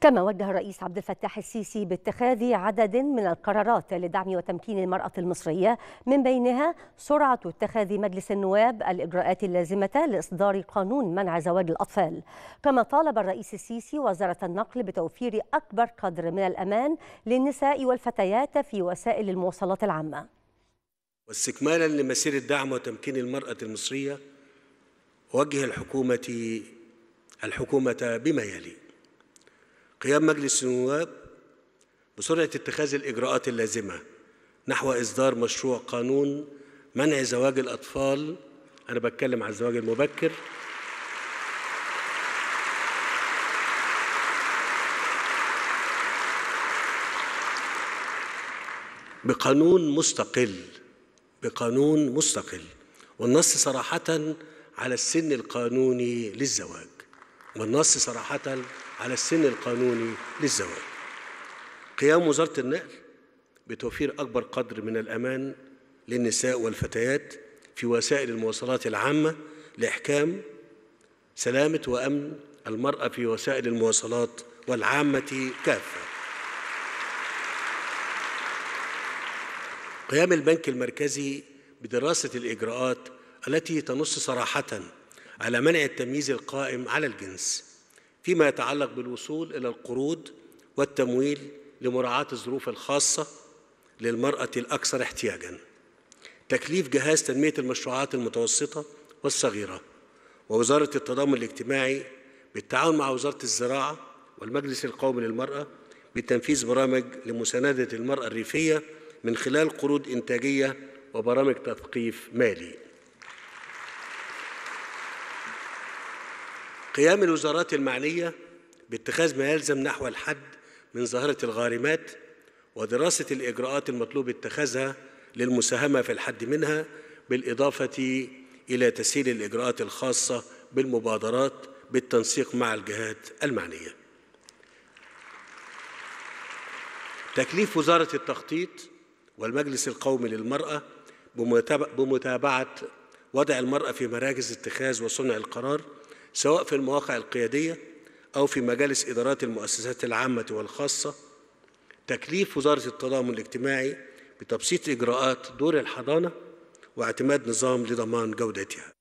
كما وجه الرئيس عبد الفتاح السيسي باتخاذ عدد من القرارات لدعم وتمكين المرأة المصرية من بينها سرعة اتخاذ مجلس النواب الإجراءات اللازمة لإصدار قانون منع زواج الأطفال كما طالب الرئيس السيسي وزارة النقل بتوفير أكبر قدر من الأمان للنساء والفتيات في وسائل المواصلات العامة واستكمالا لمسيرة دعم وتمكين المرأة المصرية أوجه الحكومة الحكومة بما يلي قيام مجلس النواب بسرعة اتخاذ الإجراءات اللازمة نحو إصدار مشروع قانون منع زواج الأطفال أنا بتكلم عن الزواج المبكر بقانون مستقل بقانون مستقل والنص صراحة على السن القانوني للزواج والنص صراحة على السن القانوني للزواج قيام وزارة النقل بتوفير أكبر قدر من الأمان للنساء والفتيات في وسائل المواصلات العامة لإحكام سلامة وأمن المرأة في وسائل المواصلات والعامة كافة قيام البنك المركزي بدراسة الإجراءات التي تنص صراحةً على منع التمييز القائم على الجنس فيما يتعلق بالوصول الى القروض والتمويل لمراعاه الظروف الخاصه للمراه الاكثر احتياجا تكليف جهاز تنميه المشروعات المتوسطه والصغيره ووزاره التضامن الاجتماعي بالتعاون مع وزاره الزراعه والمجلس القومي للمراه بتنفيذ برامج لمسانده المراه الريفيه من خلال قروض انتاجيه وبرامج تثقيف مالي قيام الوزارات المعنية باتخاذ ما يلزم نحو الحد من ظاهرة الغارمات ودراسة الإجراءات المطلوب اتخاذها للمساهمة في الحد منها بالإضافة إلى تسهيل الإجراءات الخاصة بالمبادرات بالتنسيق مع الجهات المعنية تكليف وزارة التخطيط والمجلس القومي للمرأة بمتابعة وضع المرأة في مراكز اتخاذ وصنع القرار سواء في المواقع القيادية أو في مجالس إدارات المؤسسات العامة والخاصة تكليف وزارة التضامن الاجتماعي بتبسيط إجراءات دور الحضانة واعتماد نظام لضمان جودتها